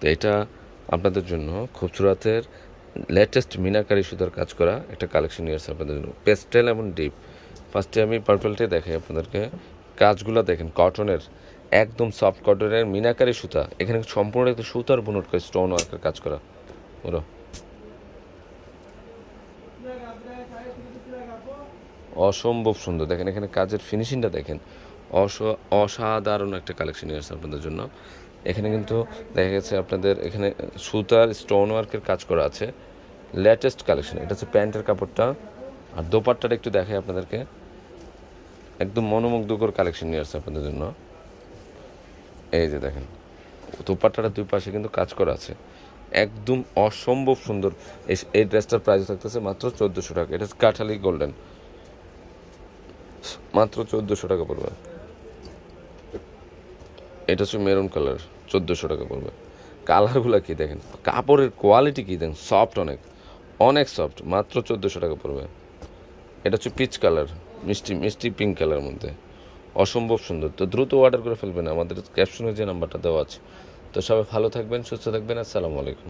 তো এটা আপনাদের জন্য খুবসুরাতের লেটেস্ট মিনাকারি সুতার কাজ করা একটা কালেকশন নিয়ে আসছে আপনাদের জন্য পেস্টেল এবং ডিপ ফার্স্টে আমি পার্পেলটাই দেখাই আপনাদেরকে কাজগুলো দেখেন কটনের একদম সফট কটনের মিনাকারি সুতা এখানে সম্পূর্ণ একটা সুতার বুনট করে স্টোন ওয়ার্কের কাজ করা ওরা অসম্ভব সুন্দর দেখেন এখানে কাজের ফিনিশিংটা দেখেন অস অসাধারণ একটা কালেকশন নিয়ে আসছে আপনাদের জন্য এখানে কিন্তু দেখা গেছে আপনাদের এখানে সুতার স্টোন ওয়ার্কের কাজ করা আছে লেটেস্ট কালেকশন এটা হচ্ছে প্যান্টের কাপড়টা আর দোপাট্টাটা একটু দেখাই আপনাদেরকে একদম মনোমুগ্ধকর কালেকশন নিয়ে আসছে আপনাদের জন্য এই যে দেখেন দোপারটা দুই পাশে কিন্তু কাজ করা আছে একদম অসম্ভব সুন্দর এই ড্রেসটার প্রাইস থাকতেছে মাত্র চোদ্দোশো টাকা এটা কাঠালি গোল্ডেন মাত্র চোদ্দোশো টাকা পড়বে এটা হচ্ছে মেরুন কালার চোদ্দোশো টাকা পড়বে কালারগুলো কি দেখেন কাপড়ের কোয়ালিটি কী দেখেন সফট অনেক অনেক সফট মাত্র চোদ্দোশো টাকা পড়বে এটা হচ্ছে পিচ কালার মিষ্টি মিষ্টি পিঙ্ক কালার মধ্যে অসম্ভব সুন্দর তো দ্রুত অর্ডার করে ফেলবেন আমাদের ক্যাপশনে যে নাম্বারটা দেওয়া আছে তো সবাই ভালো থাকবেন সুস্থ থাকবেন আসসালামু আলাইকুম